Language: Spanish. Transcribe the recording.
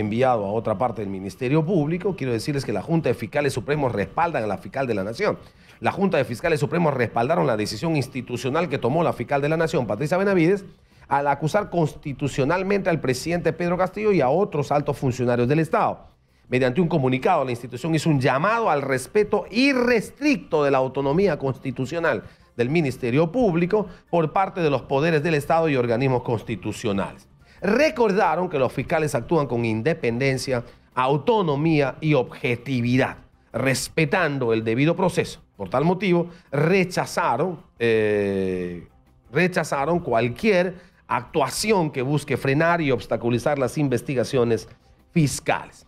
enviado a otra parte del Ministerio Público, quiero decirles que la Junta de Fiscales Supremos respaldan a la fiscal de la Nación. La Junta de Fiscales Supremos respaldaron la decisión institucional que tomó la fiscal de la Nación, Patricia Benavides, al acusar constitucionalmente al presidente Pedro Castillo y a otros altos funcionarios del Estado. Mediante un comunicado, la institución hizo un llamado al respeto irrestricto de la autonomía constitucional del Ministerio Público por parte de los poderes del Estado y organismos constitucionales recordaron que los fiscales actúan con independencia, autonomía y objetividad, respetando el debido proceso. Por tal motivo, rechazaron, eh, rechazaron cualquier actuación que busque frenar y obstaculizar las investigaciones fiscales.